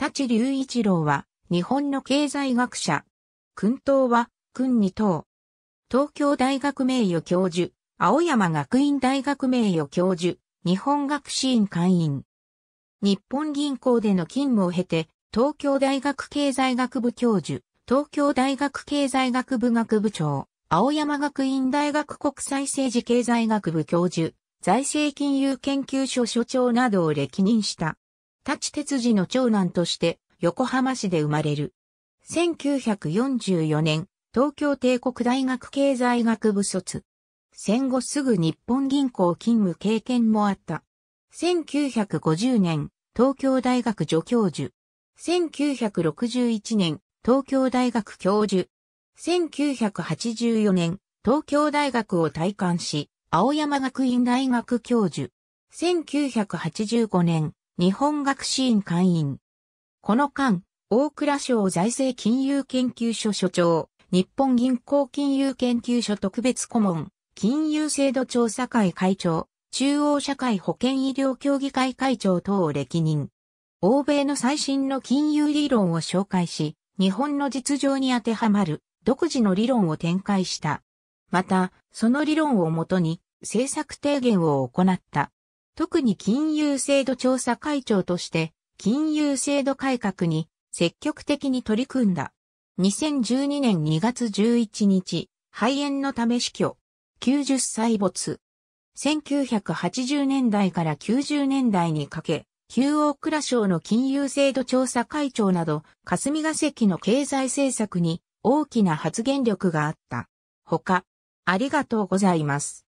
舘隆一郎は、日本の経済学者。君党は、君二等。東京大学名誉教授、青山学院大学名誉教授、日本学士院会員。日本銀行での勤務を経て、東京大学経済学部教授、東京大学経済学部学部長、青山学院大学国際政治経済学部教授、財政金融研究所所長などを歴任した。ち哲司の長男として横浜市で生まれる。1944年、東京帝国大学経済学部卒。戦後すぐ日本銀行勤務経験もあった。1950年、東京大学助教授。1961年、東京大学教授。1984年、東京大学を退官し、青山学院大学教授。1985年、日本学士院会員。この間、大蔵省財政金融研究所所長、日本銀行金融研究所特別顧問、金融制度調査会会長、中央社会保険医療協議会会長等を歴任。欧米の最新の金融理論を紹介し、日本の実情に当てはまる独自の理論を展開した。また、その理論をもとに政策提言を行った。特に金融制度調査会長として、金融制度改革に積極的に取り組んだ。2012年2月11日、肺炎のため死去。90歳没。1980年代から90年代にかけ、旧大倉省の金融制度調査会長など、霞が関の経済政策に大きな発言力があった。他、ありがとうございます。